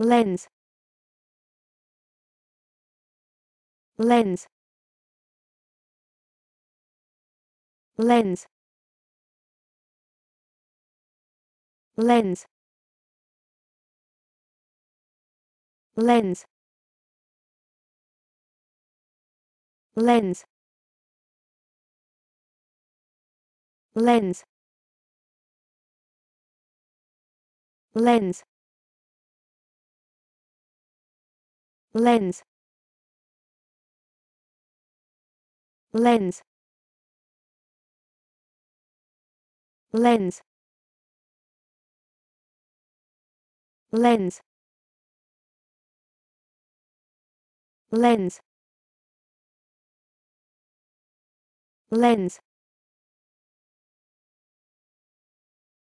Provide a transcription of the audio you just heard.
lens lens lens lens lens lens lens lens lens lens lens lens lens lens